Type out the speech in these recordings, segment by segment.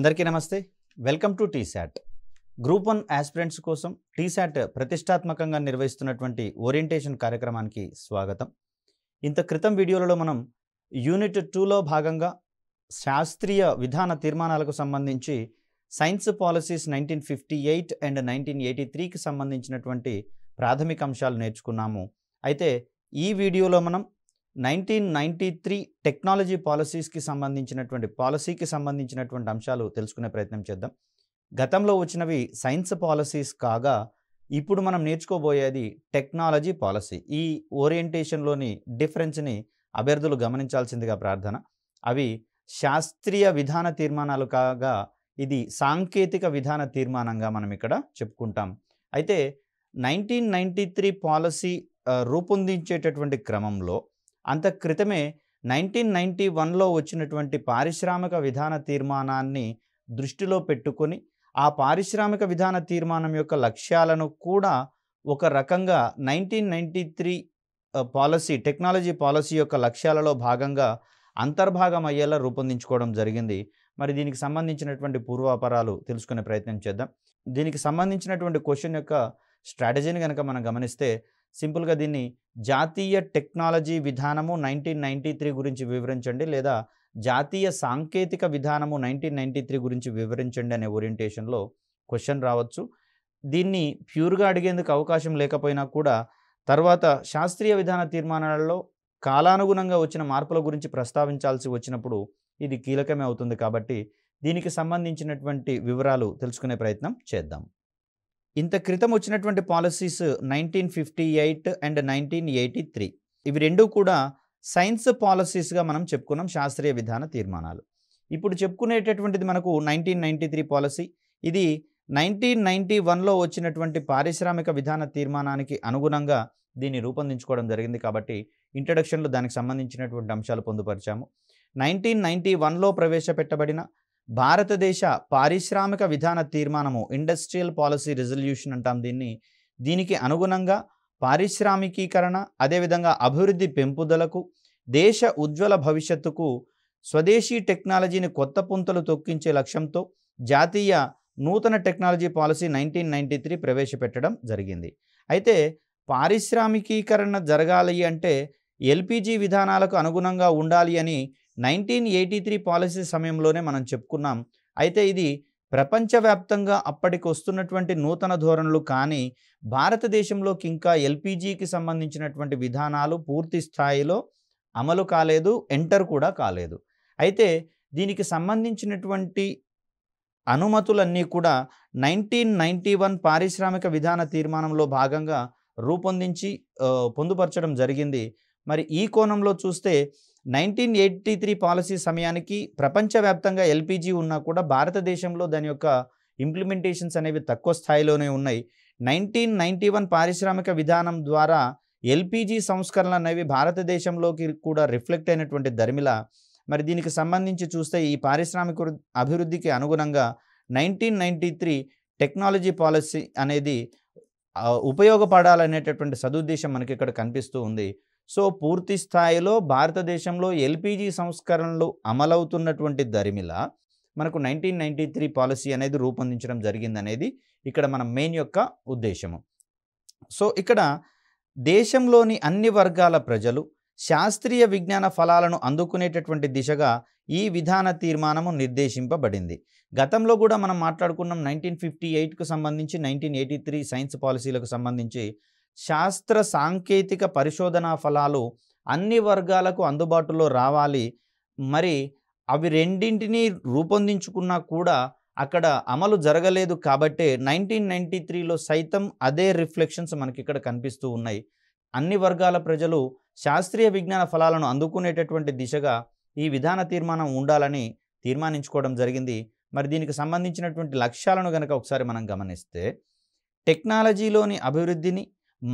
అందరికీ నమస్తే welcome to T SAT group one aspirants కోసం టీశాట్ ప్రతిష్టాత్మకంగా నిర్వహిస్తున్నటువంటి ఓరియంటేషన్ కార్యక్రమానికి స్వాగతం ఇంత క్రితం వీడియోలలో మనం యూనిట్ టూలో భాగంగా శాస్త్రీయ విధాన తీర్మానాలకు సంబంధించి science policies nineteen fifty eight and nineteen eighty త్రీకి సంబంధించినటువంటి ప్రాథమిక అంశాలు నేర్చుకున్నాము అయితే ఈ వీడియోలో మనం నైన్టీన్ నైంటీ త్రీ టెక్నాలజీ పాలసీస్కి సంబంధించినటువంటి పాలసీకి సంబంధించినటువంటి అంశాలు తెలుసుకునే ప్రయత్నం చేద్దాం గతంలో వచ్చినవి సైన్స్ పాలసీస్ కాగా ఇప్పుడు మనం నేర్చుకోబోయేది టెక్నాలజీ పాలసీ ఈ ఓరియంటేషన్లోని డిఫరెన్స్ని అభ్యర్థులు గమనించాల్సిందిగా ప్రార్థన అవి శాస్త్రీయ విధాన తీర్మానాలు కాగా ఇది సాంకేతిక విధాన తీర్మానంగా మనం ఇక్కడ చెప్పుకుంటాం అయితే నైన్టీన్ నైంటీ త్రీ పాలసీ రూపొందించేటటువంటి క్రమంలో అంత క్రితమే నైన్టీన్ నైంటీ వన్లో వచ్చినటువంటి పారిశ్రామిక విధాన తీర్మానాన్ని దృష్టిలో పెట్టుకొని ఆ పారిశ్రామిక విధాన తీర్మానం యొక్క లక్ష్యాలను కూడా ఒక రకంగా nineteen ninety three policy technology policy యొక్క లక్ష్యాలలో భాగంగా అంతర్భాగం అయ్యేలా రూపొందించుకోవడం జరిగింది మరి దీనికి సంబంధించినటువంటి పూర్వాపరాలు తెలుసుకునే ప్రయత్నం చేద్దాం దీనికి సంబంధించినటువంటి క్వశ్చన్ యొక్క స్ట్రాటజీని కనుక మనం గమనిస్తే సింపుల్గా దీన్ని జాతీయ టెక్నాలజీ విధానము నైన్టీన్ నైన్టీ త్రీ గురించి వివరించండి లేదా జాతీయ సాంకేతిక విధానము నైన్టీన్ నైన్టీ త్రీ గురించి వివరించండి అనే ఓరియంటేషన్లో క్వశ్చన్ రావచ్చు దీన్ని ప్యూర్గా అడిగేందుకు అవకాశం లేకపోయినా కూడా తర్వాత శాస్త్రీయ విధాన తీర్మానాలలో కాలానుగుణంగా వచ్చిన మార్పుల గురించి ప్రస్తావించాల్సి వచ్చినప్పుడు ఇది కీలకమే అవుతుంది కాబట్టి దీనికి సంబంధించినటువంటి వివరాలు తెలుసుకునే ప్రయత్నం చేద్దాం ఇంత క్రితం వచ్చినటువంటి policies nineteen fifty eight and nineteen eighty three ఇవి రెండూ కూడా సైన్స్ పాలసీస్గా మనం చెప్పుకున్నాం శాస్త్రీయ విధాన తీర్మానాలు ఇప్పుడు చెప్పుకునేటటువంటిది మనకు నైన్టీన్ నైన్టీ త్రీ పాలసీ ఇది నైన్టీన్ నైంటీ వన్లో వచ్చినటువంటి పారిశ్రామిక విధాన తీర్మానానికి అనుగుణంగా దీన్ని రూపొందించుకోవడం జరిగింది కాబట్టి ఇంట్రడక్షన్లో దానికి సంబంధించినటువంటి అంశాలు పొందుపరిచాము నైన్టీన్ నైన్టీ వన్లో ప్రవేశపెట్టబడిన భారతదేశ పారిశ్రామిక విధాన తీర్మానము ఇండస్ట్రియల్ పాలసీ రిజల్యూషన్ అంటాం దీన్ని దీనికి అనుగుణంగా పారిశ్రామికీకరణ అదేవిధంగా అభివృద్ధి పెంపుదలకు దేశ ఉజ్వల భవిష్యత్తుకు స్వదేశీ టెక్నాలజీని కొత్త పుంతలు తొక్కించే లక్ష్యంతో జాతీయ నూతన technology policy nineteen ninety three ప్రవేశపెట్టడం జరిగింది అయితే పారిశ్రామికీకరణ జరగాలి అంటే ఎల్పిజి విధానాలకు అనుగుణంగా ఉండాలి అని నైన్టీన్ ఎయిటీ త్రీ పాలసీ సమయంలోనే మనం చెప్పుకున్నాం అయితే ఇది ప్రపంచవ్యాప్తంగా అప్పటికి వస్తున్నటువంటి నూతన ధోరణులు కానీ భారతదేశంలోకి ఇంకా ఎల్పిజికి సంబంధించినటువంటి విధానాలు పూర్తి స్థాయిలో అమలు కాలేదు ఎంటర్ కూడా కాలేదు అయితే దీనికి సంబంధించినటువంటి అనుమతులన్నీ కూడా నైన్టీన్ నైంటీ వన్ పారిశ్రామిక విధాన తీర్మానంలో భాగంగా రూపొందించి పొందుపరచడం జరిగింది మరి ఈ కోణంలో చూస్తే నైన్టీన్ ఎయిటీ త్రీ పాలసీ సమయానికి ప్రపంచవ్యాప్తంగా ఎల్పిజి ఉన్నా కూడా భారతదేశంలో దాని యొక్క ఇంప్లిమెంటేషన్స్ అనేవి తక్కువ స్థాయిలోనే ఉన్నాయి నైన్టీన్ నైంటీ వన్ పారిశ్రామిక విధానం ద్వారా ఎల్పిజి సంస్కరణలు అనేవి భారతదేశంలోకి కూడా రిఫ్లెక్ట్ అయినటువంటి దరిమిల మరి దీనికి సంబంధించి చూస్తే ఈ పారిశ్రామిక అభివృద్ధికి అనుగుణంగా nineteen ninety three technology policy అనేది ఉపయోగపడాలనేటటువంటి సదుద్దేశం మనకి ఇక్కడ కనిపిస్తూ ఉంది సో పూర్తి స్థాయిలో భారతదేశంలో ఎల్పిజి సంస్కరణలు అమలవుతున్నటువంటి దరిమిల మనకు నైన్టీన్ నైన్టీ త్రీ పాలసీ అనేది రూపొందించడం జరిగిందనేది ఇక్కడ మన మెయిన్ యొక్క ఉద్దేశము సో ఇక్కడ దేశంలోని అన్ని వర్గాల ప్రజలు శాస్త్రీయ విజ్ఞాన ఫలాలను అందుకునేటటువంటి దిశగా ఈ విధాన తీర్మానము నిర్దేశింపబడింది గతంలో కూడా మనం మాట్లాడుకున్నాం నైన్టీన్ ఫిఫ్టీ ఎయిట్కు సంబంధించి నైన్టీన్ ఎయిటీ త్రీ సైన్స్ పాలసీలకు సంబంధించి శాస్త్ర సాంకేతిక పరిశోధనా ఫలాలు అన్ని వర్గాలకు అందుబాటులో రావాలి మరి అవి రెండింటినీ రూపొందించుకున్నా కూడా అక్కడ అమలు జరగలేదు కాబట్టే నైన్టీన్ నైన్టీ త్రీలో సైతం అదే రిఫ్లెక్షన్స్ మనకి ఇక్కడ కనిపిస్తూ ఉన్నాయి అన్ని వర్గాల ప్రజలు శాస్త్రీయ విజ్ఞాన ఫలాలను అందుకునేటటువంటి దిశగా ఈ విధాన తీర్మానం ఉండాలని తీర్మానించుకోవడం జరిగింది మరి దీనికి సంబంధించినటువంటి లక్ష్యాలను కనుక ఒకసారి మనం గమనిస్తే టెక్నాలజీలోని అభివృద్ధిని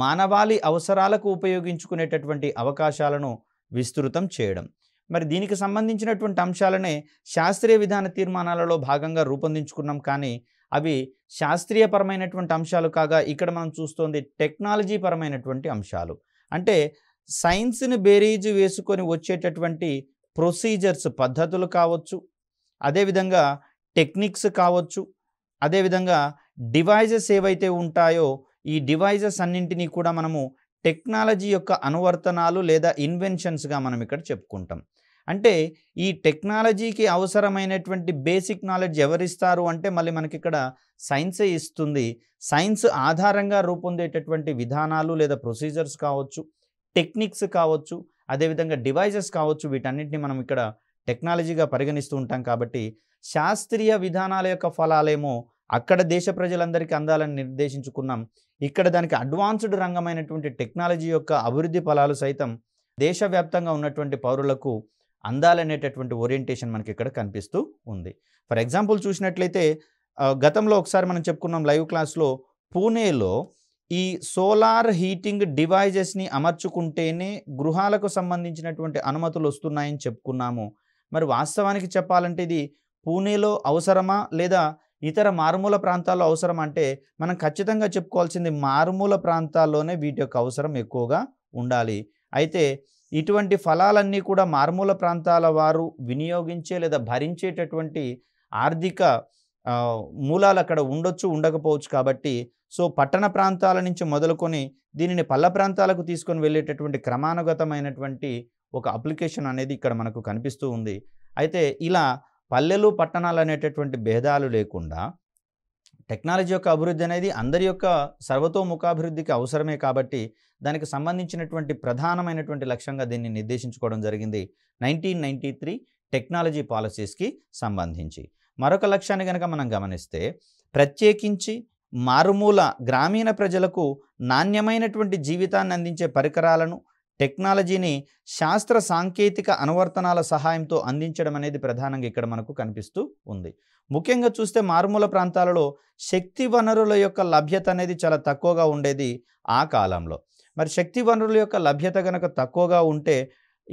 మానవాళి అవసరాలకు ఉపయోగించుకునేటటువంటి అవకాశాలను విస్తృతం చేయడం మరి దీనికి సంబంధించినటువంటి అంశాలనే శాస్త్రీయ విధాన తీర్మానాలలో భాగంగా రూపొందించుకున్నాం కానీ అవి శాస్త్రీయపరమైనటువంటి అంశాలు కాగా ఇక్కడ మనం చూస్తోంది టెక్నాలజీ పరమైనటువంటి అంశాలు అంటే సైన్స్ని బేరీజు వేసుకొని వచ్చేటటువంటి ప్రొసీజర్స్ పద్ధతులు కావచ్చు అదేవిధంగా టెక్నిక్స్ కావచ్చు అదేవిధంగా డివైజెస్ ఏవైతే ఉంటాయో ఈ డివైజెస్ అన్నింటినీ కూడా మనము టెక్నాలజీ యొక్క అనువర్తనాలు లేదా ఇన్వెన్షన్స్గా మనం ఇక్కడ చెప్పుకుంటాం అంటే ఈ టెక్నాలజీకి అవసరమైనటువంటి బేసిక్ నాలెడ్జ్ ఎవరిస్తారు అంటే మళ్ళీ మనకి ఇక్కడ సైన్సే ఇస్తుంది సైన్స్ ఆధారంగా రూపొందేటటువంటి విధానాలు లేదా ప్రొసీజర్స్ కావచ్చు టెక్నిక్స్ కావచ్చు అదేవిధంగా డివైజెస్ కావచ్చు వీటన్నిటిని మనం ఇక్కడ టెక్నాలజీగా పరిగణిస్తూ ఉంటాం కాబట్టి శాస్త్రీయ విధానాల యొక్క ఫలాలేమో అక్కడ దేశ ప్రజలందరికీ అందాలని నిర్దేశించుకున్నాం ఇక్కడ దానికి అడ్వాన్స్డ్ రంగమైనటువంటి టెక్నాలజీ యొక్క అభివృద్ధి ఫలాలు సైతం దేశవ్యాప్తంగా ఉన్నటువంటి పౌరులకు అందాలనేటటువంటి ఓరియంటేషన్ మనకి ఇక్కడ కనిపిస్తూ ఉంది ఫర్ ఎగ్జాంపుల్ చూసినట్లయితే గతంలో ఒకసారి మనం చెప్పుకున్నాం లైవ్ క్లాస్లో పూణేలో ఈ సోలార్ హీటింగ్ డివైజెస్ని అమర్చుకుంటేనే గృహాలకు సంబంధించినటువంటి అనుమతులు వస్తున్నాయని చెప్పుకున్నాము మరి వాస్తవానికి చెప్పాలంటే ఇది పూణేలో అవసరమా లేదా ఇతర మారుమూల ప్రాంతాల్లో అవసరం అంటే మనం ఖచ్చితంగా చెప్పుకోవాల్సింది మారుమూల ప్రాంతాల్లోనే వీటి యొక్క అవసరం ఎక్కువగా ఉండాలి అయితే ఇటువంటి ఫలాలన్నీ కూడా మారుమూల ప్రాంతాల వారు వినియోగించే లేదా భరించేటటువంటి ఆర్థిక మూలాలు అక్కడ ఉండొచ్చు ఉండకపోవచ్చు కాబట్టి సో పట్టణ ప్రాంతాల నుంచి మొదలుకొని దీనిని పల్ల ప్రాంతాలకు తీసుకొని వెళ్ళేటటువంటి క్రమానుగతమైనటువంటి ఒక అప్లికేషన్ అనేది ఇక్కడ మనకు కనిపిస్తూ ఉంది అయితే ఇలా పల్లెలు పట్టణాలు అనేటటువంటి భేదాలు లేకుండా టెక్నాలజీ యొక్క అభివృద్ధి అనేది అందరి యొక్క సర్వతోముఖాభివృద్ధికి అవసరమే కాబట్టి దానికి సంబంధించినటువంటి ప్రధానమైనటువంటి లక్ష్యంగా దీన్ని నిర్దేశించుకోవడం జరిగింది నైన్టీన్ నైంటీ త్రీ టెక్నాలజీ పాలసీస్కి సంబంధించి మరొక లక్ష్యాన్ని కనుక మనం గమనిస్తే ప్రత్యేకించి మారుమూల గ్రామీణ ప్రజలకు నాణ్యమైనటువంటి జీవితాన్ని అందించే పరికరాలను టెక్నాలజీని శాస్త్ర సాంకేతిక అనువర్తనాల సహాయంతో అందించడం అనేది ప్రధానంగా ఇక్కడ మనకు కనిపిస్తూ ఉంది ముఖ్యంగా చూస్తే మారుమూల ప్రాంతాలలో శక్తి వనరుల యొక్క లభ్యత అనేది చాలా తక్కువగా ఉండేది ఆ కాలంలో మరి శక్తి వనరుల యొక్క లభ్యత గనక తక్కువగా ఉంటే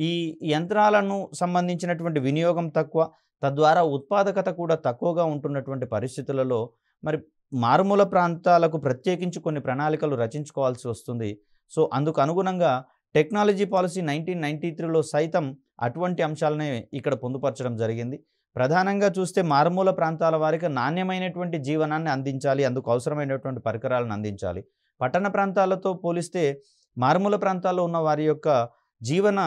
ఈ యంత్రాలను సంబంధించినటువంటి వినియోగం తక్కువ తద్వారా ఉత్పాదకత కూడా తక్కువగా ఉంటున్నటువంటి పరిస్థితులలో మరి మారుమూల ప్రాంతాలకు ప్రత్యేకించి కొన్ని ప్రణాళికలు రచించుకోవాల్సి వస్తుంది సో అందుకు అనుగుణంగా టెక్నాలజీ పాలసీ నైన్టీన్ నైంటీ త్రీలో సైతం అటువంటి అంశాలనే ఇక్కడ పొందుపరచడం జరిగింది ప్రధానంగా చూస్తే మారుమూల ప్రాంతాల వారికి నాణ్యమైనటువంటి జీవనాన్ని అందించాలి అందుకు అవసరమైనటువంటి పరికరాలను అందించాలి పట్టణ ప్రాంతాలతో పోలిస్తే మారుమూల ప్రాంతాల్లో ఉన్న వారి యొక్క జీవన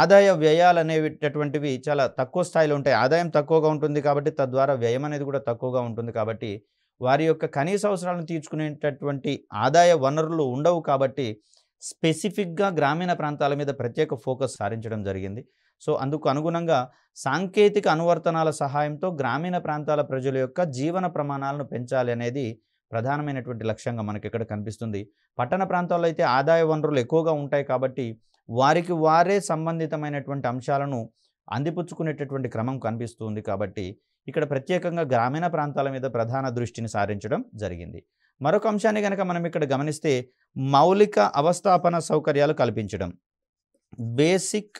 ఆదాయ వ్యయాలు అనేటటువంటివి చాలా తక్కువ స్థాయిలో ఉంటాయి ఆదాయం తక్కువగా ఉంటుంది కాబట్టి తద్వారా వ్యయం అనేది కూడా తక్కువగా ఉంటుంది కాబట్టి వారి యొక్క కనీస అవసరాలను తీర్చుకునేటటువంటి ఆదాయ వనరులు ఉండవు కాబట్టి స్పెసిఫిక్గా గ్రామీణ ప్రాంతాల మీద ప్రత్యేక ఫోకస్ సారించడం జరిగింది సో అందుకు అనుగుణంగా సాంకేతిక అనువర్తనాల సహాయంతో గ్రామీణ ప్రాంతాల ప్రజల యొక్క జీవన ప్రమాణాలను పెంచాలి అనేది ప్రధానమైనటువంటి లక్ష్యంగా మనకి ఇక్కడ కనిపిస్తుంది పట్టణ ప్రాంతాల్లో అయితే ఆదాయ వనరులు ఎక్కువగా ఉంటాయి కాబట్టి వారికి వారే సంబంధితమైనటువంటి అంశాలను అందిపుచ్చుకునేటటువంటి క్రమం కనిపిస్తుంది కాబట్టి ఇక్కడ ప్రత్యేకంగా గ్రామీణ ప్రాంతాల మీద ప్రధాన దృష్టిని సారించడం జరిగింది మరొక అంశాన్ని కనుక మనం ఇక్కడ గమనిస్తే మౌలిక అవస్థాపన సౌకర్యాలు కల్పించడం బేసిక్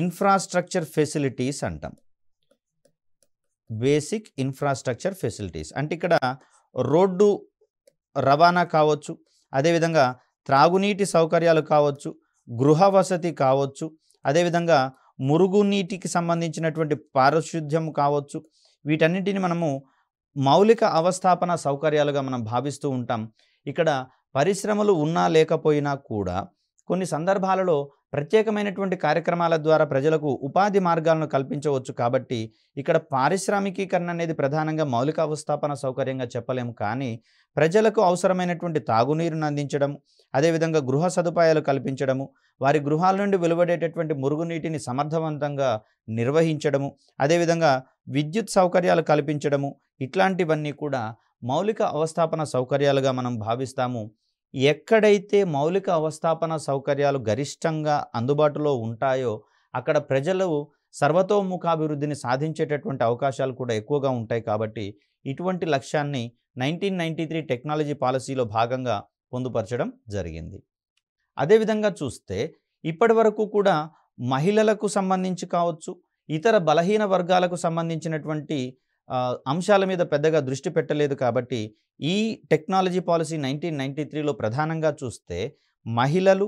ఇన్ఫ్రాస్ట్రక్చర్ ఫెసిలిటీస్ అంటాం బేసిక్ ఇన్ఫ్రాస్ట్రక్చర్ ఫెసిలిటీస్ అంటే ఇక్కడ రోడ్డు రవాణా కావచ్చు అదేవిధంగా త్రాగునీటి సౌకర్యాలు కావచ్చు గృహ వసతి కావచ్చు అదేవిధంగా మురుగునీటికి సంబంధించినటువంటి పారిశుద్ధ్యం కావచ్చు వీటన్నిటిని మనము మౌలిక అవస్థాపన సౌకర్యాలుగా మనం భావిస్తూ ఉంటాం ఇక్కడ పరిశ్రమలు ఉన్నా లేకపోయినా కూడా కొన్ని సందర్భాలలో ప్రత్యేకమైనటువంటి కార్యక్రమాల ద్వారా ప్రజలకు ఉపాధి మార్గాలను కల్పించవచ్చు కాబట్టి ఇక్కడ పారిశ్రామికీకరణ అనేది ప్రధానంగా మౌలిక అవస్థాపన సౌకర్యంగా చెప్పలేము కానీ ప్రజలకు అవసరమైనటువంటి తాగునీరును అందించడం అదేవిధంగా గృహ సదుపాయాలు కల్పించడము వారి గృహాల నుండి వెలువడేటటువంటి మురుగునీటిని సమర్థవంతంగా నిర్వహించడము అదేవిధంగా విద్యుత్ సౌకర్యాలు కల్పించడము ఇట్లాంటివన్నీ కూడా మౌలిక అవస్థాపన సౌకర్యాలుగా మనం భావిస్తాము ఎక్కడైతే మౌలిక అవస్థాపన సౌకర్యాలు గరిష్టంగా అందుబాటులో ఉంటాయో అక్కడ ప్రజలు సర్వతోముఖాభివృద్ధిని సాధించేటటువంటి అవకాశాలు కూడా ఎక్కువగా ఉంటాయి కాబట్టి ఇటువంటి లక్ష్యాన్ని నైన్టీన్ నైంటీ త్రీ టెక్నాలజీ పాలసీలో భాగంగా పొందుపరచడం జరిగింది అదేవిధంగా చూస్తే ఇప్పటి వరకు కూడా మహిళలకు సంబంధించి కావచ్చు ఇతర బలహీన వర్గాలకు సంబంధించినటువంటి అంశాల మీద పెద్దగా దృష్టి పెట్టలేదు కాబట్టి ఈ టెక్నాలజీ పాలసీ నైన్టీన్ నైన్టీ త్రీలో ప్రధానంగా చూస్తే మహిళలు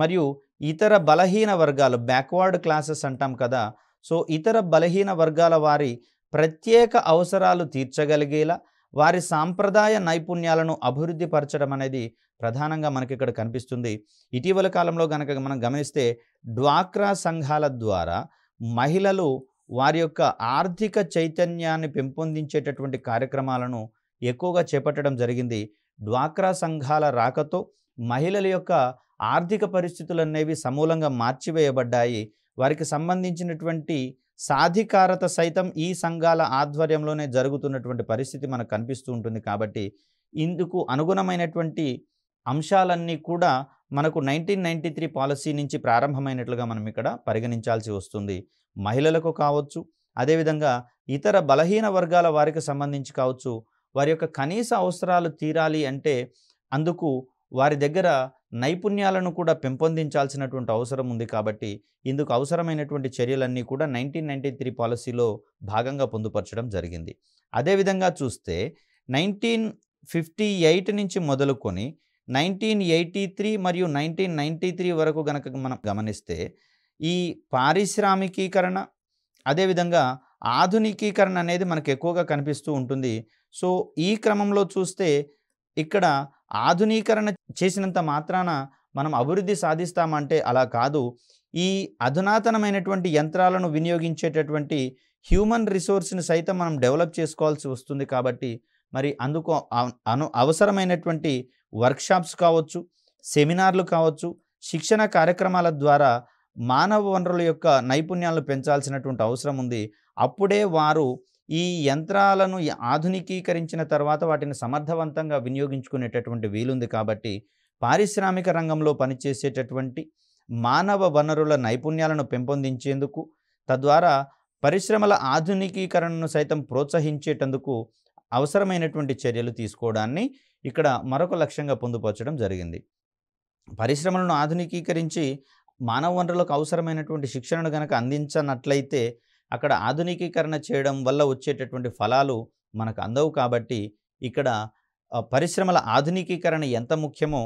మరియు ఇతర బలహీన వర్గాలు బ్యాక్వర్డ్ క్లాసెస్ అంటాం కదా సో ఇతర బలహీన వర్గాల వారి ప్రత్యేక అవసరాలు తీర్చగలిగేలా వారి సాంప్రదాయ నైపుణ్యాలను అభివృద్ధి పరచడం అనేది ప్రధానంగా మనకి ఇక్కడ కనిపిస్తుంది ఇటీవల కాలంలో కనుక మనం గమనిస్తే డ్వాక్రా సంఘాల ద్వారా మహిళలు వారి యొక్క ఆర్థిక చైతన్యాన్ని పెంపొందించేటటువంటి కార్యక్రమాలను ఎక్కువగా చేపట్టడం జరిగింది డ్వాక్రా సంఘాల రాకతో మహిళల యొక్క ఆర్థిక పరిస్థితులు అనేవి సమూలంగా మార్చివేయబడ్డాయి వారికి సంబంధించినటువంటి సాధికారత సైతం ఈ సంఘాల ఆధ్వర్యంలోనే జరుగుతున్నటువంటి పరిస్థితి మనకు కనిపిస్తూ ఉంటుంది కాబట్టి ఇందుకు అనుగుణమైనటువంటి అంశాలన్నీ కూడా మనకు నైన్టీన్ నైంటీ త్రీ పాలసీ నుంచి ప్రారంభమైనట్లుగా మనం ఇక్కడ పరిగణించాల్సి వస్తుంది మహిళలకు కావచ్చు అదేవిధంగా ఇతర బలహీన వర్గాల వారికి సంబంధించి కావచ్చు వారి యొక్క కనీస అవసరాలు తీరాలి అంటే అందుకు వారి దగ్గర నైపుణ్యాలను కూడా పెంపొందించాల్సినటువంటి అవసరం ఉంది కాబట్టి ఇందుకు అవసరమైనటువంటి చర్యలన్నీ కూడా నైన్టీన్ నైన్టీ త్రీ పాలసీలో భాగంగా పొందుపరచడం జరిగింది అదేవిధంగా చూస్తే నైన్టీన్ ఫిఫ్టీ ఎయిట్ నుంచి మొదలుకొని నైన్టీన్ ఎయిటీ త్రీ మరియు నైన్టీన్ నైన్టీ త్రీ వరకు గనక మనం గమనిస్తే ఈ పారిశ్రామికీకరణ అదేవిధంగా ఆధునికీకరణ అనేది మనకు ఎక్కువగా కనిపిస్తూ ఉంటుంది సో ఈ క్రమంలో చూస్తే ఇక్కడ ఆధునీకరణ చేసినంత మాత్రాన మనం అభివృద్ధి సాధిస్తామంటే అలా కాదు ఈ అధునాతనమైనటువంటి యంత్రాలను వినియోగించేటటువంటి హ్యూమన్ రిసోర్స్ని సైతం మనం డెవలప్ చేసుకోవాల్సి వస్తుంది కాబట్టి మరి అందుకు అను అవసరమైనటువంటి వర్క్షాప్స్ కావచ్చు సెమినార్లు కావచ్చు శిక్షణ కార్యక్రమాల ద్వారా మానవ వనరుల యొక్క నైపుణ్యాలను పెంచాల్సినటువంటి అవసరం ఉంది అప్పుడే వారు ఈ యంత్రాలను ఆధునికీకరించిన తర్వాత వాటిని సమర్థవంతంగా వినియోగించుకునేటటువంటి వీలుంది కాబట్టి పారిశ్రామిక రంగంలో పనిచేసేటటువంటి మానవ వనరుల నైపుణ్యాలను పెంపొందించేందుకు తద్వారా పరిశ్రమల ఆధునికీకరణను సైతం ప్రోత్సహించేటందుకు అవసరమైనటువంటి చర్యలు తీసుకోవడాన్ని ఇక్కడ మరొక లక్ష్యంగా పొందుపరచడం జరిగింది పరిశ్రమలను ఆధునికీకరించి మానవ వనరులకు అవసరమైనటువంటి శిక్షణను కనుక అందించనట్లయితే అక్కడ ఆధునికీకరణ చేయడం వల్ల వచ్చేటటువంటి ఫలాలు మనకు అందవు కాబట్టి ఇక్కడ పరిశ్రమల ఆధునికీకరణ ఎంత ముఖ్యమో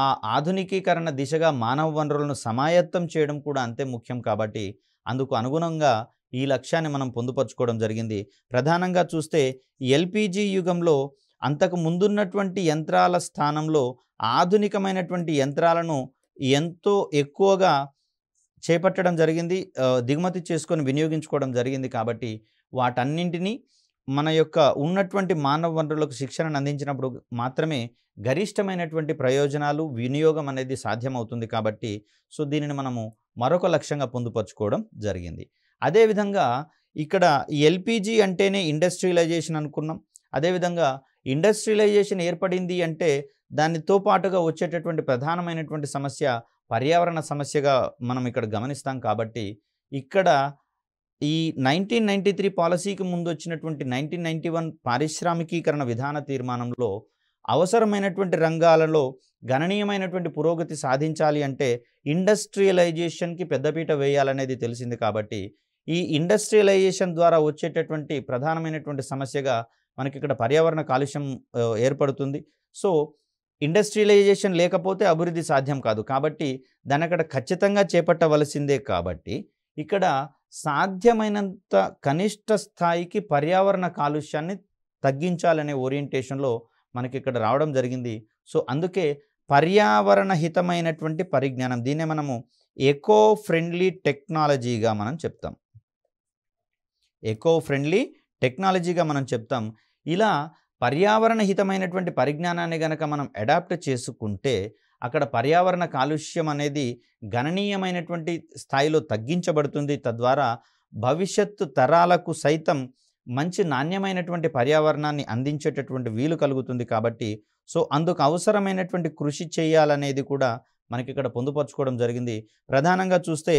ఆ ఆధునికీకరణ దిశగా మానవ వనరులను సమాయత్తం చేయడం కూడా అంతే ముఖ్యం కాబట్టి అందుకు అనుగుణంగా ఈ లక్ష్యాన్ని మనం పొందుపరుచుకోవడం జరిగింది ప్రధానంగా చూస్తే ఎల్పిజి యుగంలో అంతకు ముందున్నటువంటి యంత్రాల స్థానంలో ఆధునికమైనటువంటి యంత్రాలను ఎంతో ఎక్కువగా చేపట్టడం జరిగింది దిగుమతి చేసుకొని వినియోగించుకోవడం జరిగింది కాబట్టి వాటన్నింటినీ మన యొక్క ఉన్నటువంటి మానవ వనరులకు శిక్షణను అందించినప్పుడు మాత్రమే గరిష్టమైనటువంటి ప్రయోజనాలు వినియోగం అనేది సాధ్యమవుతుంది కాబట్టి సో దీనిని మనము మరొక లక్ష్యంగా పొందుపరుచుకోవడం జరిగింది అదేవిధంగా ఇక్కడ ఎల్పిజి అంటేనే ఇండస్ట్రియలైజేషన్ అనుకున్నాం అదేవిధంగా ఇండస్ట్రియలైజేషన్ ఏర్పడింది అంటే దానితో పాటుగా వచ్చేటటువంటి ప్రధానమైనటువంటి సమస్య పర్యావరణ సమస్యగా మనం ఇక్కడ గమనిస్తాం కాబట్టి ఇక్కడ ఈ నైన్టీన్ నైంటీ త్రీ పాలసీకి ముందు వచ్చినటువంటి నైన్టీన్ నైంటీ వన్ పారిశ్రామికీకరణ విధాన తీర్మానంలో అవసరమైనటువంటి రంగాలలో గణనీయమైనటువంటి పురోగతి సాధించాలి అంటే ఇండస్ట్రియలైజేషన్కి పెద్దపీట వేయాలనేది తెలిసింది కాబట్టి ఈ ఇండస్ట్రియలైజేషన్ ద్వారా వచ్చేటటువంటి ప్రధానమైనటువంటి సమస్యగా మనకి ఇక్కడ పర్యావరణ కాలుష్యం ఏర్పడుతుంది సో ఇండస్ట్రియలైజేషన్ లేకపోతే అభివృద్ధి సాధ్యం కాదు కాబట్టి దాన్ని అక్కడ ఖచ్చితంగా చేపట్టవలసిందే కాబట్టి ఇక్కడ సాధ్యమైనంత కనిష్ట స్థాయికి పర్యావరణ కాలుష్యాన్ని తగ్గించాలనే ఓరియంటేషన్లో మనకి ఇక్కడ రావడం జరిగింది సో అందుకే పర్యావరణ హితమైనటువంటి పరిజ్ఞానం దీన్నే మనము ఎకో ఫ్రెండ్లీ టెక్నాలజీగా మనం చెప్తాం ఎకో ఫ్రెండ్లీ టెక్నాలజీగా మనం చెప్తాం ఇలా పర్యావరణ హితమైనటువంటి పరిజ్ఞానాన్ని గనక మనం అడాప్ట్ చేసుకుంటే అక్కడ పర్యావరణ కాలుష్యం అనేది గణనీయమైనటువంటి స్థాయిలో తగ్గించబడుతుంది తద్వారా భవిష్యత్తు తరాలకు సైతం మంచి నాణ్యమైనటువంటి పర్యావరణాన్ని అందించేటటువంటి వీలు కలుగుతుంది కాబట్టి సో అందుకు అవసరమైనటువంటి కృషి చేయాలనేది కూడా మనకి ఇక్కడ పొందుపరచుకోవడం జరిగింది ప్రధానంగా చూస్తే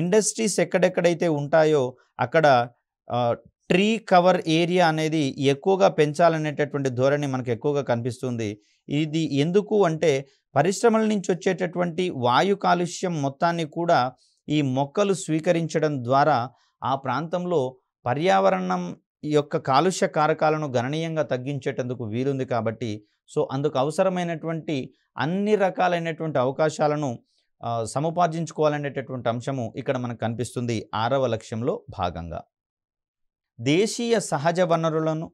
ఇండస్ట్రీస్ ఎక్కడెక్కడైతే ఉంటాయో అక్కడ ట్రీ కవర్ ఏరియా అనేది ఎక్కువగా పెంచాలనేటటువంటి ధోరణి మనకు ఎక్కువగా కనిపిస్తుంది ఇది ఎందుకు అంటే పరిశ్రమల నుంచి వచ్చేటటువంటి వాయు కాలుష్యం మొత్తాన్ని కూడా ఈ మొక్కలు స్వీకరించడం ద్వారా ఆ ప్రాంతంలో పర్యావరణం యొక్క కాలుష్య కారకాలను గణనీయంగా తగ్గించేటందుకు వీలుంది కాబట్టి సో అందుకు అవసరమైనటువంటి అన్ని రకాలైనటువంటి అవకాశాలను సముపార్జించుకోవాలనేటటువంటి అంశము ఇక్కడ మనకు కనిపిస్తుంది ఆరవ లక్ష్యంలో భాగంగా దేశీయ సహజ వనరులను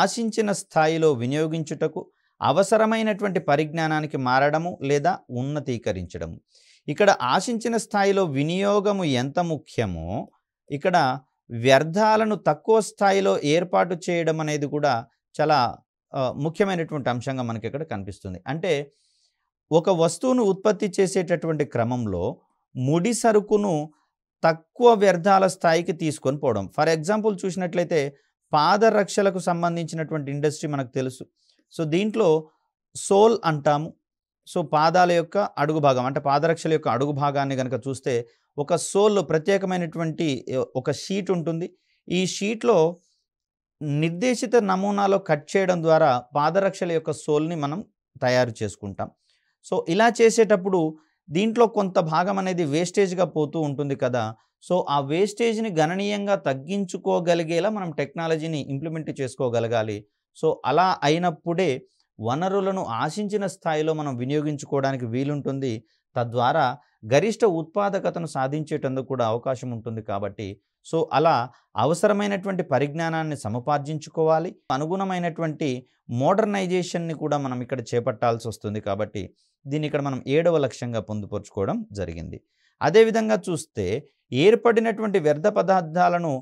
ఆశించిన స్థాయిలో వినియోగించుటకు అవసరమైనటువంటి పరిజ్ఞానానికి మారడము లేదా ఉన్నతీకరించడము ఇక్కడ ఆశించిన స్థాయిలో వినియోగము ఎంత ముఖ్యమో ఇక్కడ వ్యర్థాలను తక్కువ స్థాయిలో ఏర్పాటు చేయడం అనేది కూడా చాలా ముఖ్యమైనటువంటి అంశంగా మనకి ఇక్కడ కనిపిస్తుంది అంటే ఒక వస్తువును ఉత్పత్తి చేసేటటువంటి క్రమంలో ముడి సరుకును తక్కువ వ్యర్థాల స్థాయికి తీసుకొని పోవడం ఫర్ ఎగ్జాంపుల్ చూసినట్లయితే పాదరక్షలకు సంబంధించినటువంటి ఇండస్ట్రీ మనకు తెలుసు సో దీంట్లో సోల్ అంటాము సో పాదాల యొక్క అడుగు భాగం అంటే పాదరక్షల యొక్క అడుగు భాగాన్ని కనుక చూస్తే ఒక సోల్ ప్రత్యేకమైనటువంటి ఒక షీట్ ఉంటుంది ఈ షీట్లో నిర్దేశిత నమూనాలో కట్ చేయడం ద్వారా పాదరక్షల యొక్క సోల్ని మనం తయారు చేసుకుంటాం సో ఇలా చేసేటప్పుడు దీంట్లో కొంత భాగం అనేది వేస్టేజ్గా పోతూ ఉంటుంది కదా సో ఆ వేస్టేజ్ని గణనీయంగా తగ్గించుకోగలిగేలా మనం టెక్నాలజీని ఇంప్లిమెంట్ చేసుకోగలగాలి సో అలా అయినప్పుడే వనరులను ఆశించిన స్థాయిలో మనం వినియోగించుకోవడానికి వీలుంటుంది తద్వారా గరిష్ట ఉత్పాదకతను సాధించేటందుకు కూడా అవకాశం ఉంటుంది కాబట్టి సో అలా అవసరమైనటువంటి పరిజ్ఞానాన్ని సముపార్జించుకోవాలి అనుగుణమైనటువంటి మోడర్నైజేషన్ని కూడా మనం ఇక్కడ చేపట్టాల్సి వస్తుంది కాబట్టి దీన్ని ఇక్కడ మనం ఏడవ లక్ష్యంగా పొందుపరుచుకోవడం జరిగింది అదేవిధంగా చూస్తే ఏర్పడినటువంటి వ్యర్థ పదార్థాలను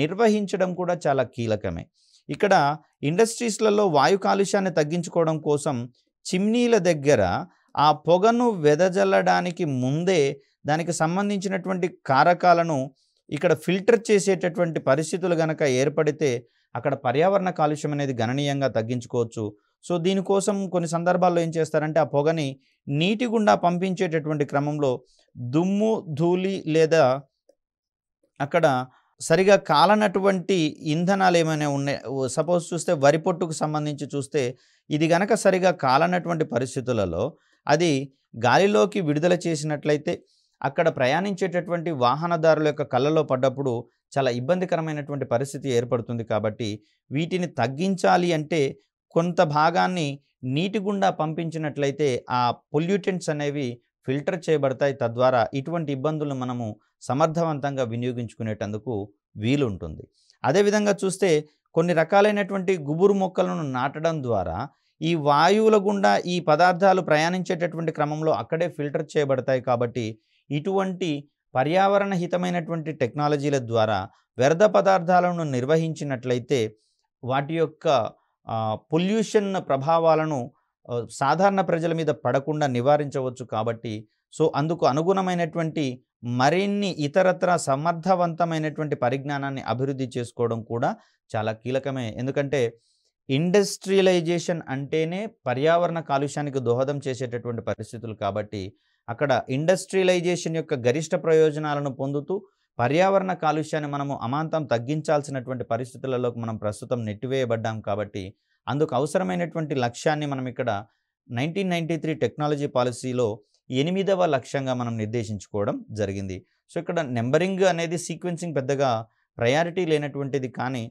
నిర్వహించడం కూడా చాలా కీలకమే ఇక్కడ ఇండస్ట్రీస్లలో వాయు కాలుష్యాన్ని తగ్గించుకోవడం కోసం చిమ్నీల దగ్గర ఆ పొగను వెదజల్లడానికి ముందే దానికి సంబంధించినటువంటి కారకాలను ఇక్కడ ఫిల్టర్ చేసేటటువంటి పరిస్థితులు కనుక ఏర్పడితే అక్కడ పర్యావరణ కాలుష్యం అనేది గణనీయంగా తగ్గించుకోవచ్చు సో దీనికోసం కొన్ని సందర్భాల్లో ఏం చేస్తారంటే ఆ పొగని నీటి గుండా పంపించేటటువంటి క్రమంలో దుమ్ము ధూళి లేదా అక్కడ సరిగా కాలనటువంటి ఇంధనాలు ఏమైనా ఉన్నాయి సపోజ్ చూస్తే వరి పొట్టుకు సంబంధించి చూస్తే ఇది గనక సరిగా కాలనటువంటి పరిస్థితులలో అది గాలిలోకి విడుదల చేసినట్లయితే అక్కడ ప్రయాణించేటటువంటి వాహనదారుల యొక్క కళ్ళలో పడ్డప్పుడు చాలా ఇబ్బందికరమైనటువంటి పరిస్థితి ఏర్పడుతుంది కాబట్టి వీటిని తగ్గించాలి అంటే కొంత భాగాన్ని నీటి గుండా పంపించినట్లయితే ఆ పొల్యూటెంట్స్ అనేవి ఫిల్టర్ చేయబడతాయి తద్వారా ఇటువంటి ఇబ్బందులను మనము సమర్థవంతంగా వినియోగించుకునేటందుకు వీలు ఉంటుంది అదేవిధంగా చూస్తే కొన్ని రకాలైనటువంటి గుబురు మొక్కలను నాటడం ద్వారా ఈ వాయువుల గుండా ఈ పదార్థాలు ప్రయాణించేటటువంటి క్రమంలో అక్కడే ఫిల్టర్ చేయబడతాయి కాబట్టి ఇటువంటి పర్యావరణ హితమైనటువంటి టెక్నాలజీల ద్వారా వ్యర్థ పదార్థాలను నిర్వహించినట్లయితే వాటి యొక్క పొల్యూషన్ ప్రభావాలను సాధారణ ప్రజల మీద పడకుండా నివారించవచ్చు కాబట్టి సో అందుకు అనుగుణమైనటువంటి మరిన్ని ఇతరత్ర సమర్థవంతమైనటువంటి పరిజ్ఞానాన్ని అభివృద్ధి చేసుకోవడం కూడా చాలా కీలకమే ఎందుకంటే ఇండస్ట్రియలైజేషన్ అంటేనే పర్యావరణ కాలుష్యానికి దోహదం చేసేటటువంటి పరిస్థితులు కాబట్టి అక్కడ ఇండస్ట్రియలైజేషన్ యొక్క గరిష్ట ప్రయోజనాలను పొందుతూ పర్యావరణ కాలుష్యాన్ని మనము అమాంతం తగ్గించాల్సినటువంటి పరిస్థితులలోకి మనం ప్రస్తుతం నెట్టివేయబడ్డాం కాబట్టి అందుకు అవసరమైనటువంటి లక్ష్యాన్ని మనం ఇక్కడ నైన్టీన్ నైంటీ త్రీ టెక్నాలజీ పాలసీలో ఎనిమిదవ లక్ష్యంగా మనం నిర్దేశించుకోవడం జరిగింది సో ఇక్కడ నెంబరింగ్ అనేది సీక్వెన్సింగ్ పెద్దగా ప్రయారిటీ లేనటువంటిది కానీ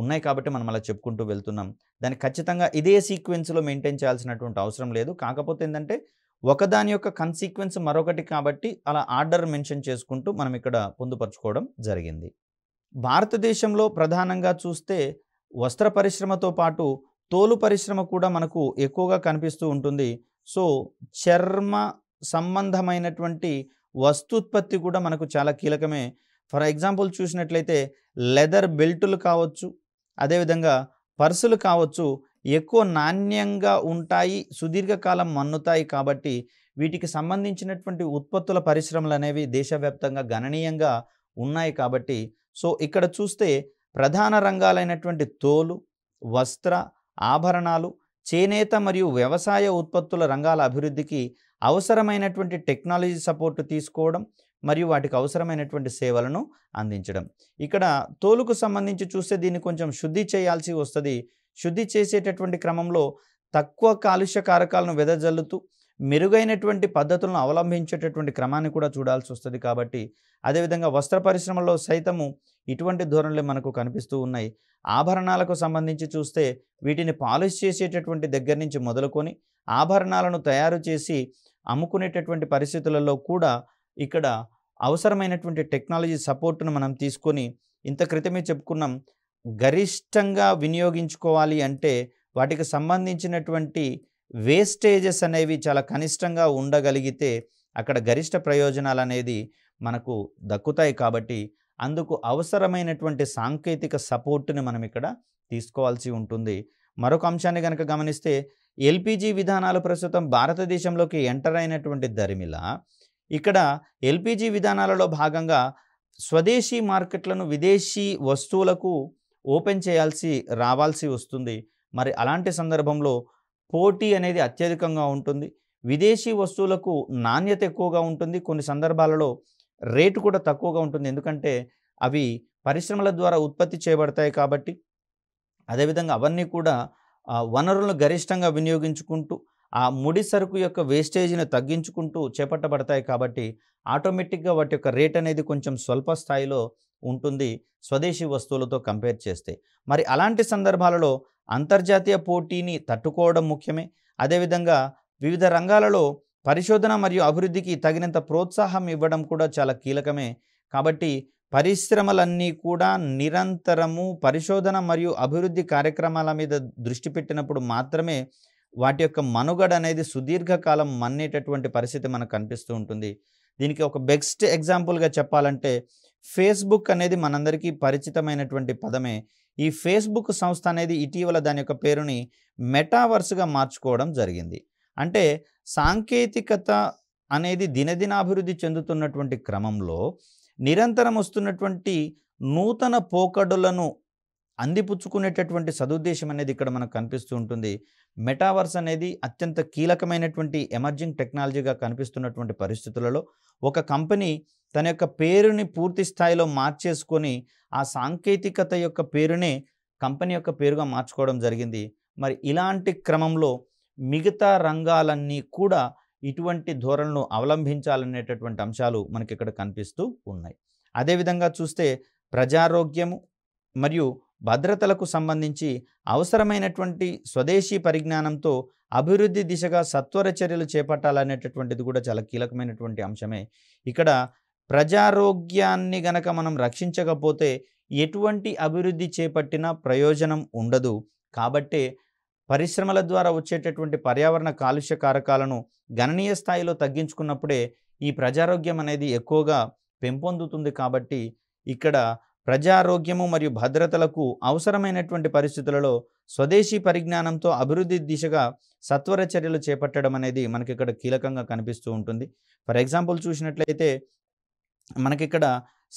ఉన్నాయి కాబట్టి మనం అలా చెప్పుకుంటూ వెళ్తున్నాం దాన్ని ఖచ్చితంగా ఇదే సీక్వెన్స్లో మెయింటైన్ చేయాల్సినటువంటి అవసరం లేదు కాకపోతే ఏంటంటే ఒకదాని యొక్క కన్సీక్వెన్స్ మరొకటి కాబట్టి అలా ఆర్డర్ మెన్షన్ చేసుకుంటూ మనం ఇక్కడ పొందుపరచుకోవడం జరిగింది భారతదేశంలో ప్రధానంగా చూస్తే వస్త్ర పరిశ్రమతో పాటు తోలు పరిశ్రమ కూడా మనకు ఎక్కువగా కనిపిస్తూ ఉంటుంది సో చర్మ సంబంధమైనటువంటి వస్తుత్పత్తి కూడా మనకు చాలా కీలకమే ఫర్ ఎగ్జాంపుల్ చూసినట్లయితే లెదర్ బెల్టులు కావచ్చు అదేవిధంగా పర్సులు కావచ్చు ఎక్కువ నాణ్యంగా ఉంటాయి సుదీర్ఘకాలం మన్నుతాయి కాబట్టి వీటికి సంబంధించినటువంటి ఉత్పత్తుల పరిశ్రమలు అనేవి దేశవ్యాప్తంగా గణనీయంగా ఉన్నాయి కాబట్టి సో ఇక్కడ చూస్తే ప్రధాన రంగాలైనటువంటి తోలు వస్త్ర ఆభరణాలు చేనేత మరియు వ్యవసాయ ఉత్పత్తుల రంగాల అభివృద్ధికి అవసరమైనటువంటి టెక్నాలజీ సపోర్టు తీసుకోవడం మరియు వాటికి అవసరమైనటువంటి సేవలను అందించడం ఇక్కడ తోలుకు సంబంధించి చూస్తే దీన్ని కొంచెం శుద్ధి చేయాల్సి వస్తుంది శుద్ధి చేసేటటువంటి క్రమంలో తక్కువ కాలుష్య కారకాలను వెదజల్లుతూ మెరుగైనటువంటి పద్ధతులను అవలంబించేటటువంటి క్రమాన్ని కూడా చూడాల్సి వస్తుంది కాబట్టి అదేవిధంగా వస్త్ర పరిశ్రమలో సైతము ఇటువంటి ధోరణులే మనకు కనిపిస్తూ ఉన్నాయి ఆభరణాలకు సంబంధించి చూస్తే వీటిని పాలిష్ చేసేటటువంటి దగ్గర నుంచి మొదలుకొని ఆభరణాలను తయారు చేసి అమ్ముకునేటటువంటి పరిస్థితులలో కూడా ఇక్కడ అవసరమైనటువంటి టెక్నాలజీ సపోర్టును మనం తీసుకొని ఇంత క్రితమే చెప్పుకున్నాం గరిష్టంగా వినియోగించుకోవాలి అంటే వాటికి సంబంధించినటువంటి వేస్టేజెస్ అనేవి చాలా కనిష్టంగా ఉండగలిగితే అక్కడ గరిష్ట ప్రయోజనాలు అనేది మనకు దక్కుతాయి కాబట్టి అందుకు అవసరమైనటువంటి సాంకేతిక సపోర్టుని మనం ఇక్కడ తీసుకోవాల్సి ఉంటుంది మరొక అంశాన్ని కనుక గమనిస్తే ఎల్పిజి విధానాలు ప్రస్తుతం భారతదేశంలోకి ఎంటర్ అయినటువంటి దరిమిల ఇక్కడ ఎల్పిజి విధానాలలో భాగంగా స్వదేశీ మార్కెట్లను విదేశీ వస్తువులకు ఓపెన్ చేయాల్సి రావాల్సి వస్తుంది మరి అలాంటి సందర్భంలో పోటీ అనేది అత్యధికంగా ఉంటుంది విదేశీ వస్తువులకు నాణ్యత ఎక్కువగా ఉంటుంది కొన్ని సందర్భాలలో రేటు కూడా తక్కువగా ఉంటుంది ఎందుకంటే అవి పరిశ్రమల ద్వారా ఉత్పత్తి చేయబడతాయి కాబట్టి అదేవిధంగా అవన్నీ కూడా వనరులను గరిష్టంగా వినియోగించుకుంటూ ఆ ముడి సరుకు యొక్క వేస్టేజీని తగ్గించుకుంటూ చేపట్టబడతాయి కాబట్టి ఆటోమేటిక్గా వాటి యొక్క రేట్ అనేది కొంచెం స్వల్ప స్థాయిలో ఉంటుంది స్వదేశీ వస్తువులతో కంపేర్ చేస్తే మరి అలాంటి సందర్భాలలో అంతర్జాతీయ పోటీని తట్టుకోవడం ముఖ్యమే అదేవిధంగా వివిధ రంగాలలో పరిశోధన మరియు అభివృద్ధికి తగినంత ప్రోత్సాహం ఇవ్వడం కూడా చాలా కీలకమే కాబట్టి పరిశ్రమలన్నీ కూడా నిరంతరము పరిశోధన మరియు అభివృద్ధి కార్యక్రమాల మీద దృష్టి పెట్టినప్పుడు మాత్రమే వాటి యొక్క మనుగడ అనేది సుదీర్ఘకాలం మన్నేటటువంటి పరిస్థితి మనకు కనిపిస్తూ ఉంటుంది దీనికి ఒక బెస్ట్ ఎగ్జాంపుల్గా చెప్పాలంటే ఫేస్బుక్ అనేది మనందరికీ పరిచితమైనటువంటి పదమే ఈ ఫేస్బుక్ సంస్థ అనేది ఇటీవల దాని యొక్క పేరుని మెటావర్స్గా మార్చుకోవడం జరిగింది అంటే సాంకేతికత అనేది దినదినాభివృద్ధి చెందుతున్నటువంటి క్రమంలో నిరంతరం వస్తున్నటువంటి నూతన పోకడులను అందిపుచ్చుకునేటటువంటి సదుద్దేశం అనేది ఇక్కడ మనకు కనిపిస్తూ ఉంటుంది మెటావర్స్ అనేది అత్యంత కీలకమైనటువంటి ఎమర్జింగ్ టెక్నాలజీగా కనిపిస్తున్నటువంటి పరిస్థితులలో ఒక కంపెనీ తన యొక్క పేరుని పూర్తి స్థాయిలో మార్చేసుకొని ఆ సాంకేతికత యొక్క పేరునే కంపెనీ యొక్క పేరుగా మార్చుకోవడం జరిగింది మరి ఇలాంటి క్రమంలో మిగతా రంగాలన్నీ కూడా ఇటువంటి ధోరణను అవలంబించాలనేటటువంటి అంశాలు మనకి ఇక్కడ కనిపిస్తూ ఉన్నాయి అదేవిధంగా చూస్తే ప్రజారోగ్యము మరియు భద్రతలకు సంబంధించి అవసరమైనటువంటి స్వదేశీ పరిజ్ఞానంతో అభివృద్ధి దిశగా సత్వర చర్యలు చేపట్టాలనేటటువంటిది కూడా చాలా కీలకమైనటువంటి అంశమే ఇక్కడ ప్రజారోగ్యాన్ని గనక మనం రక్షించకపోతే ఎటువంటి అభివృద్ధి చేపట్టినా ప్రయోజనం ఉండదు కాబట్టే పరిశ్రమల ద్వారా వచ్చేటటువంటి పర్యావరణ కాలుష్య కారకాలను గణనీయ స్థాయిలో తగ్గించుకున్నప్పుడే ఈ ప్రజారోగ్యం అనేది ఎక్కువగా పెంపొందుతుంది కాబట్టి ఇక్కడ ప్రజారోగ్యము మరియు భద్రతలకు అవసరమైనటువంటి పరిస్థితులలో స్వదేశీ పరిజ్ఞానంతో అభివృద్ధి దిశగా సత్వర చర్యలు చేపట్టడం అనేది మనకి ఇక్కడ కీలకంగా కనిపిస్తూ ఉంటుంది ఫర్ ఎగ్జాంపుల్ చూసినట్లయితే మనకిక్కడ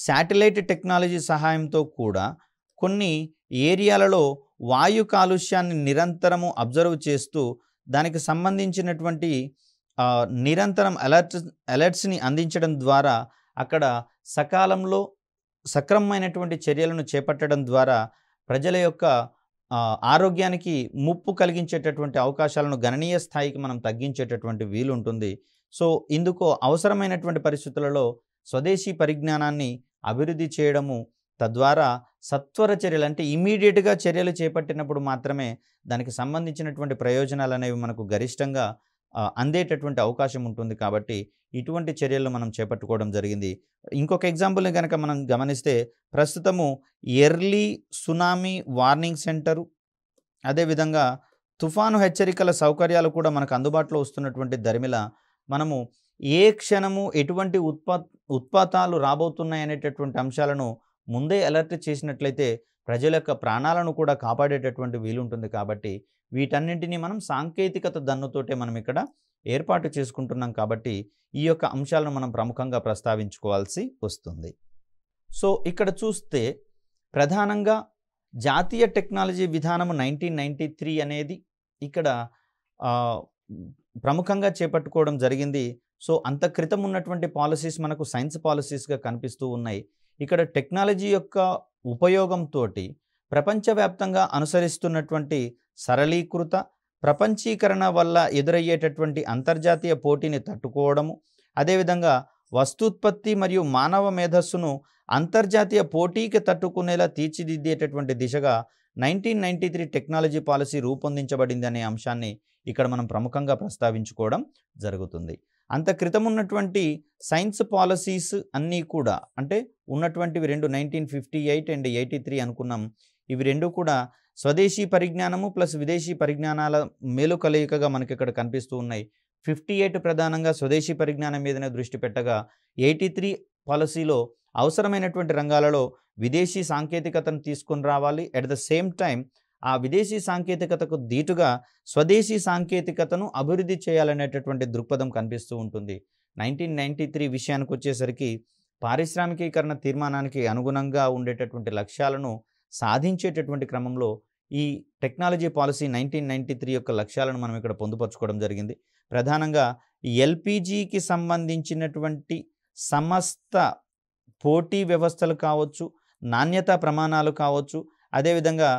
శాటిలైట్ టెక్నాలజీ సహాయంతో కూడా కొన్ని ఏరియాలలో వాయు కాలుష్యాన్ని నిరంతరము అబ్జర్వ్ చేస్తూ దానికి సంబంధించినటువంటి నిరంతరం అలర్ట్స్ అలర్ట్స్ని అందించడం ద్వారా అక్కడ సకాలంలో సక్రమమైనటువంటి చర్యలను చేపట్టడం ద్వారా ప్రజల యొక్క ఆరోగ్యానికి ముప్పు కలిగించేటటువంటి అవకాశాలను గణనీయ స్థాయికి మనం తగ్గించేటటువంటి వీలు ఉంటుంది సో ఇందుకు అవసరమైనటువంటి పరిస్థితులలో స్వదేశీ పరిజ్ఞానాన్ని అభివృద్ధి చేయడము తద్వారా సత్వర చర్యలు అంటే ఇమీడియట్గా చర్యలు చేపట్టినప్పుడు మాత్రమే దానికి సంబంధించినటువంటి ప్రయోజనాలు అనేవి మనకు గరిష్టంగా అందేటటువంటి అవకాశం ఉంటుంది కాబట్టి ఇటువంటి చర్యలు మనం చేపట్టుకోవడం జరిగింది ఇంకొక ఎగ్జాంపుల్ని కనుక మనం గమనిస్తే ప్రస్తుతము ఎర్లీ సునామీ వార్నింగ్ సెంటరు అదేవిధంగా తుఫాను హెచ్చరికల సౌకర్యాలు కూడా మనకు అందుబాటులో వస్తున్నటువంటి ధరిమిల మనము ఏ క్షణము ఎటువంటి ఉత్పా ఉత్పాతాలు రాబోతున్నాయి అనేటటువంటి అంశాలను ముందే అలర్ట్ చేసినట్లయితే ప్రజల యొక్క ప్రాణాలను కూడా కాపాడేటటువంటి వీలుంటుంది కాబట్టి వీటన్నింటినీ మనం సాంకేతికత దన్నుతోటే మనం ఇక్కడ ఏర్పాటు చేసుకుంటున్నాం కాబట్టి ఈ యొక్క అంశాలను మనం ప్రముఖంగా ప్రస్తావించుకోవాల్సి వస్తుంది సో ఇక్కడ చూస్తే ప్రధానంగా జాతీయ టెక్నాలజీ విధానము నైన్టీన్ త్రీ అనేది ఇక్కడ ప్రముఖంగా చేపట్టుకోవడం జరిగింది సో అంత క్రితం ఉన్నటువంటి పాలసీస్ మనకు సైన్స్ పాలసీస్గా కనిపిస్తూ ఉన్నాయి ఇక్కడ టెక్నాలజీ యొక్క ఉపయోగంతో ప్రపంచవ్యాప్తంగా అనుసరిస్తున్నటువంటి సరళీకృత ప్రపంచీకరణ వల్ల ఎదురయ్యేటటువంటి అంతర్జాతీయ పోటీని తట్టుకోవడము అదేవిధంగా వస్తుత్పత్తి మరియు మానవ మేధస్సును అంతర్జాతీయ పోటీకి తట్టుకునేలా తీర్చిదిద్దేటటువంటి దిశగా nineteen ninety three technology policy రూపొందించబడింది అనే అంశాన్ని ఇక్కడ మనం ప్రముఖంగా ప్రస్తావించుకోవడం జరుగుతుంది అంత క్రితం ఉన్నటువంటి సైన్స్ పాలసీస్ అన్నీ కూడా అంటే ఉన్నటువంటివి రెండు nineteen fifty eight and eighty three అనుకున్నాం ఇవి రెండు కూడా స్వదేశీ పరిజ్ఞానము ప్లస్ విదేశీ పరిజ్ఞానాల మేలు కలయికగా మనకి ఇక్కడ కనిపిస్తూ ఉన్నాయి ఫిఫ్టీ ఎయిట్ ప్రధానంగా స్వదేశీ పరిజ్ఞానం మీదనే దృష్టి పెట్టగా ఎయిటీ త్రీ పాలసీలో అవసరమైనటువంటి రంగాలలో విదేశీ సాంకేతికతను తీసుకొని రావాలి అట్ ద సేమ్ టైం ఆ విదేశీ సాంకేతికతకు దీటుగా స్వదేశీ సాంకేతికతను అభివృద్ధి చేయాలనేటటువంటి దృక్పథం కనిపిస్తూ ఉంటుంది నైన్టీన్ నైన్టీ త్రీ విషయానికి వచ్చేసరికి పారిశ్రామికీకరణ తీర్మానానికి అనుగుణంగా ఉండేటటువంటి లక్ష్యాలను సాధించేటటువంటి క్రమంలో ఈ technology policy nineteen ninety three యొక్క లక్ష్యాలను మనం ఇక్కడ పొందుపరచుకోవడం జరిగింది ప్రధానంగా ఎల్పిజికి సంబంధించినటువంటి సమస్త పోటీ వ్యవస్థలు కావచ్చు నాణ్యతా ప్రమాణాలు కావచ్చు అదేవిధంగా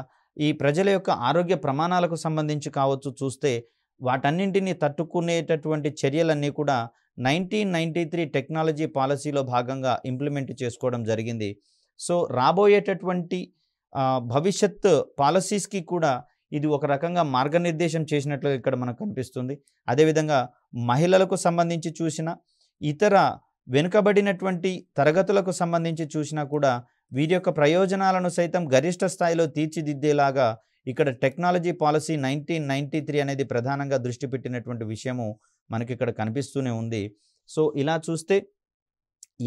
ఈ ప్రజల యొక్క ఆరోగ్య ప్రమాణాలకు సంబంధించి కావచ్చు చూస్తే వాటన్నింటినీ తట్టుకునేటటువంటి చర్యలన్నీ కూడా నైన్టీన్ నైంటీ త్రీ టెక్నాలజీ పాలసీలో భాగంగా ఇంప్లిమెంట్ చేసుకోవడం జరిగింది సో రాబోయేటటువంటి భవిష్యత్ పాలసీస్కి కూడా ఇది ఒక రకంగా మార్గనిర్దేశం చేసినట్లుగా ఇక్కడ మనకు కనిపిస్తుంది అదేవిధంగా మహిళలకు సంబంధించి చూసిన ఇతర వెనుకబడినటువంటి తరగతులకు సంబంధించి చూసినా కూడా వీరి యొక్క ప్రయోజనాలను సైతం గరిష్ట స్థాయిలో తీర్చిదిద్దేలాగా ఇక్కడ technology policy nineteen ninety three అనేది ప్రధానంగా దృష్టి పెట్టినటువంటి విషయము మనకి ఇక్కడ కనిపిస్తూనే ఉంది సో ఇలా చూస్తే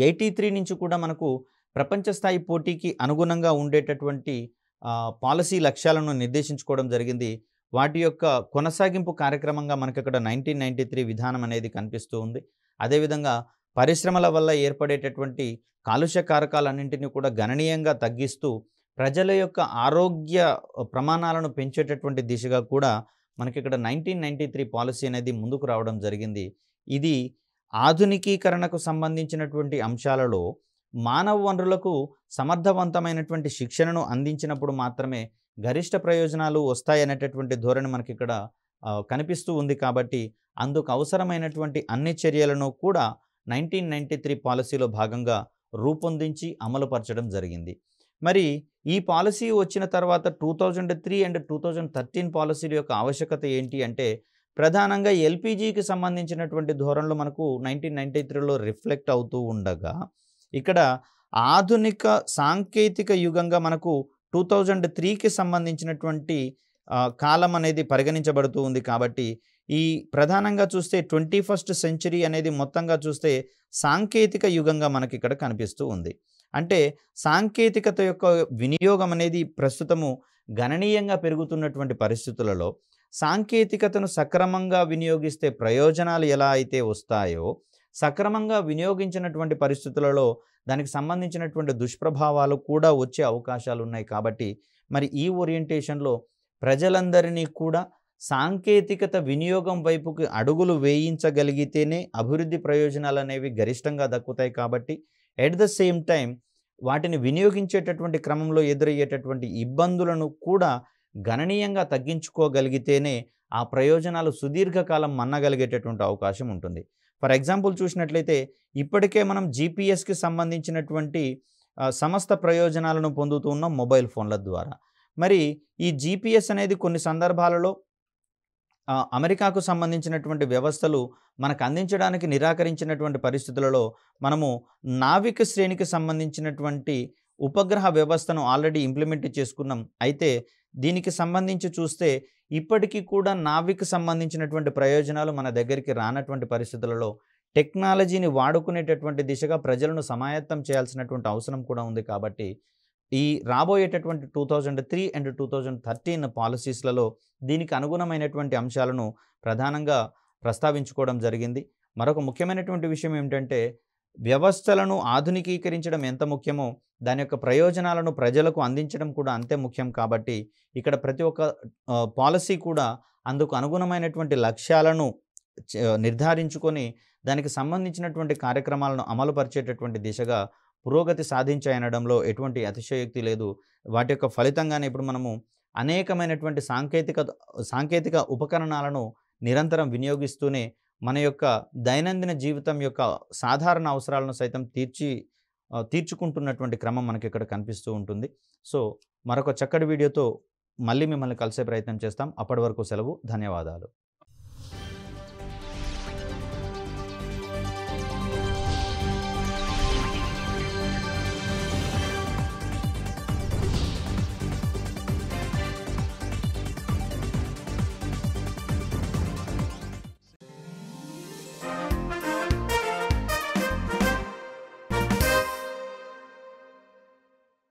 ఎయిటీ త్రీ నుంచి కూడా మనకు ప్రపంచ స్థాయి పోటీకి అనుగుణంగా ఉండేటటువంటి పాలసీ లక్ష్యాలను నిర్దేశించుకోవడం జరిగింది వాటి యొక్క కొనసాగింపు కార్యక్రమంగా మనకి ఇక్కడ నైన్టీన్ నైన్టీ త్రీ విధానం అనేది కనిపిస్తూ ఉంది అదేవిధంగా పరిశ్రమల వల్ల ఏర్పడేటటువంటి కాలుష్య కారకాలన్నింటినీ కూడా గణనీయంగా తగ్గిస్తూ ప్రజల యొక్క ఆరోగ్య ప్రమాణాలను పెంచేటటువంటి దిశగా కూడా మనకి ఇక్కడ నైన్టీన్ నైంటీ త్రీ పాలసీ అనేది ముందుకు రావడం జరిగింది ఇది ఆధునికీకరణకు సంబంధించినటువంటి అంశాలలో మానవ వనరులకు సమర్థవంతమైనటువంటి శిక్షణను అందించినప్పుడు మాత్రమే గరిష్ట ప్రయోజనాలు వస్తాయనేటటువంటి ధోరణి మనకి ఇక్కడ కనిపిస్తూ ఉంది కాబట్టి అందుకు అవసరమైనటువంటి అన్ని చర్యలను కూడా నైన్టీన్ నైంటీ త్రీ పాలసీలో భాగంగా రూపొందించి అమలుపరచడం జరిగింది మరి ఈ పాలసీ వచ్చిన తర్వాత two thousand three and two thousand thirteen పాలసీల యొక్క ఆవశ్యకత ఏంటి అంటే ప్రధానంగా ఎల్పిజికి సంబంధించినటువంటి ధోరణులు మనకు నైన్టీన్ నైన్టీ త్రీలో రిఫ్లెక్ట్ అవుతూ ఉండగా ఇక్కడ ఆధునిక సాంకేతిక యుగంగా మనకు టూ థౌజండ్ త్రీకి సంబంధించినటువంటి కాలం అనేది పరిగణించబడుతూ ఉంది కాబట్టి ఈ ప్రధానంగా చూస్తే ట్వంటీ ఫస్ట్ సెంచరీ అనేది మొత్తంగా చూస్తే సాంకేతిక యుగంగా మనకి ఇక్కడ కనిపిస్తూ ఉంది అంటే సాంకేతికత యొక్క వినియోగం అనేది ప్రస్తుతము గణనీయంగా పెరుగుతున్నటువంటి పరిస్థితులలో సాంకేతికతను సక్రమంగా వినియోగిస్తే ప్రయోజనాలు ఎలా అయితే వస్తాయో సక్రమంగా వినియోగించినటువంటి పరిస్థితులలో దానికి సంబంధించినటువంటి దుష్ప్రభావాలు కూడా వచ్చే అవకాశాలు ఉన్నాయి కాబట్టి మరి ఈ ఓరియంటేషన్లో ప్రజలందరినీ కూడా సాంకేతికత వినియోగం వైపుకి అడుగులు వేయించగలిగితేనే అభివృద్ధి ప్రయోజనాలు అనేవి గరిష్టంగా దక్కుతాయి కాబట్టి ఎట్ ద సేమ్ టైం వాటిని వినియోగించేటటువంటి క్రమంలో ఎదురయ్యేటటువంటి ఇబ్బందులను కూడా గణనీయంగా తగ్గించుకోగలిగితేనే ఆ ప్రయోజనాలు సుదీర్ఘకాలం మన్నగలిగేటటువంటి అవకాశం ఉంటుంది ఫర్ ఎగ్జాంపుల్ చూసినట్లయితే ఇప్పటికే మనం జీపీఎస్కి సంబంధించినటువంటి సమస్త ప్రయోజనాలను పొందుతూ ఉన్నాం మొబైల్ ఫోన్ల ద్వారా మరి ఈ జీపీఎస్ అనేది కొన్ని సందర్భాలలో అమెరికాకు సంబంధించినటువంటి వ్యవస్థలు మనకు అందించడానికి నిరాకరించినటువంటి పరిస్థితులలో మనము నావిక శ్రేణికి సంబంధించినటువంటి ఉపగ్రహ వ్యవస్థను ఆల్రెడీ ఇంప్లిమెంట్ చేసుకున్నాం అయితే దీనికి సంబంధించి చూస్తే ఇప్పటికీ కూడా నావిక్ సంబంధించినటువంటి ప్రయోజనాలు మన దగ్గరికి రానటువంటి పరిస్థితులలో టెక్నాలజీని వాడుకునేటటువంటి దిశగా ప్రజలను సమాయత్తం చేయాల్సినటువంటి అవసరం కూడా ఉంది కాబట్టి ఈ రాబోయేటటువంటి two thousand three and two thousand thirteen పాలసీస్లలో దీనికి అనుగుణమైనటువంటి అంశాలను ప్రధానంగా ప్రస్తావించుకోవడం జరిగింది మరొక ముఖ్యమైనటువంటి విషయం ఏమిటంటే వ్యవస్థలను ఆధునికీకరించడం ఎంత ముఖ్యమో దాని యొక్క ప్రయోజనాలను ప్రజలకు అందించడం కూడా అంతే ముఖ్యం కాబట్టి ఇక్కడ ప్రతి ఒక్క పాలసీ కూడా అందుకు అనుగుణమైనటువంటి లక్ష్యాలను నిర్ధారించుకొని దానికి సంబంధించినటువంటి కార్యక్రమాలను అమలుపరిచేటటువంటి దిశగా పురోగతి సాధించాయనడంలో ఎటువంటి అతిశయోక్తి లేదు వాటి యొక్క ఫలితంగానే ఇప్పుడు మనము అనేకమైనటువంటి సాంకేతిక సాంకేతిక ఉపకరణాలను నిరంతరం వినియోగిస్తూనే మన యొక్క దైనందిన జీవితం యొక్క సాధారణ అవసరాలను సైతం తీర్చి తీర్చుకుంటున్నటువంటి క్రమం మనకి ఇక్కడ కనిపిస్తూ ఉంటుంది సో మరొక చక్కటి వీడియోతో మళ్ళీ మిమ్మల్ని కలిసే ప్రయత్నం చేస్తాం అప్పటి వరకు సెలవు ధన్యవాదాలు